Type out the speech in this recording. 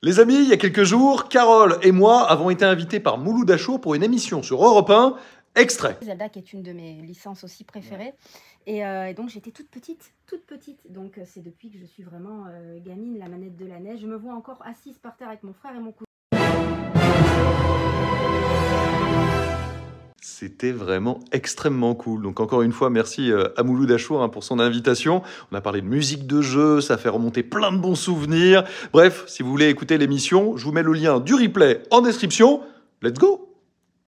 Les amis, il y a quelques jours, Carole et moi avons été invités par Mouloud Achour pour une émission sur Europe 1. Extrait. Zelda, qui est une de mes licences aussi préférées. Euh, et, donc j'étais toute petite, toute petite. Donc euh, c'est depuis que je suis vraiment euh, gamine, la manette de la neige. Je me vois encore assise par terre avec mon frère et mon cousin. C'était vraiment extrêmement cool. Donc encore une fois, merci à euh, Mouloud hein, pour son invitation. On a parlé de musique de jeu, ça fait remonter plein de bons souvenirs. Bref, si vous voulez écouter l'émission, je vous mets le lien du replay en description. Let's go